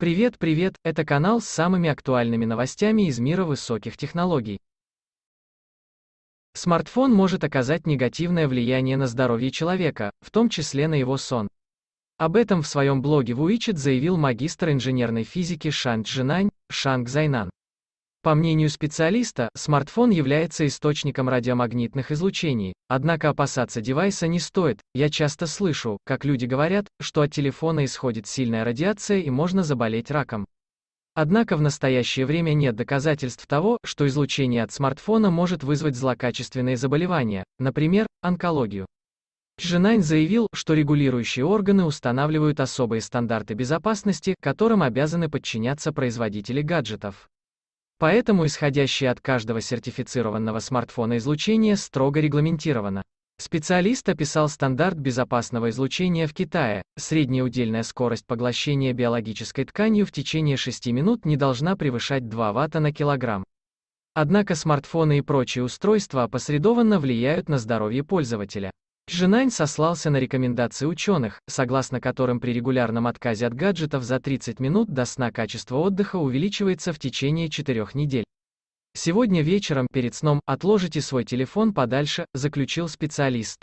Привет, привет, это канал с самыми актуальными новостями из мира высоких технологий. Смартфон может оказать негативное влияние на здоровье человека, в том числе на его сон. Об этом в своем блоге в Уичет заявил магистр инженерной физики Шанг Джинань, Шанг Зайнан. По мнению специалиста, смартфон является источником радиомагнитных излучений, однако опасаться девайса не стоит. Я часто слышу, как люди говорят, что от телефона исходит сильная радиация и можно заболеть раком. Однако в настоящее время нет доказательств того, что излучение от смартфона может вызвать злокачественные заболевания, например, онкологию. Чжинань заявил, что регулирующие органы устанавливают особые стандарты безопасности, которым обязаны подчиняться производители гаджетов. Поэтому исходящее от каждого сертифицированного смартфона излучение строго регламентировано. Специалист описал стандарт безопасного излучения в Китае. Средняя удельная скорость поглощения биологической тканью в течение 6 минут не должна превышать 2 Вт на килограмм. Однако смартфоны и прочие устройства опосредованно влияют на здоровье пользователя. Жинань сослался на рекомендации ученых, согласно которым при регулярном отказе от гаджетов за 30 минут до сна качество отдыха увеличивается в течение 4 недель. Сегодня вечером перед сном отложите свой телефон подальше, заключил специалист.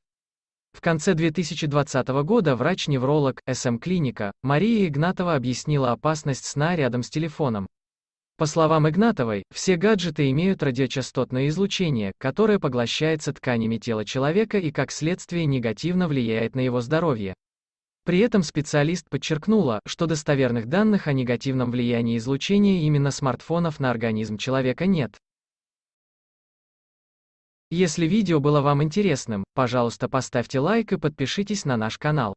В конце 2020 года врач-невролог СМ-клиника эм Мария Игнатова объяснила опасность сна рядом с телефоном. По словам Игнатовой, все гаджеты имеют радиочастотное излучение, которое поглощается тканями тела человека и как следствие негативно влияет на его здоровье. При этом специалист подчеркнула, что достоверных данных о негативном влиянии излучения именно смартфонов на организм человека нет. Если видео было вам интересным, пожалуйста поставьте лайк и подпишитесь на наш канал.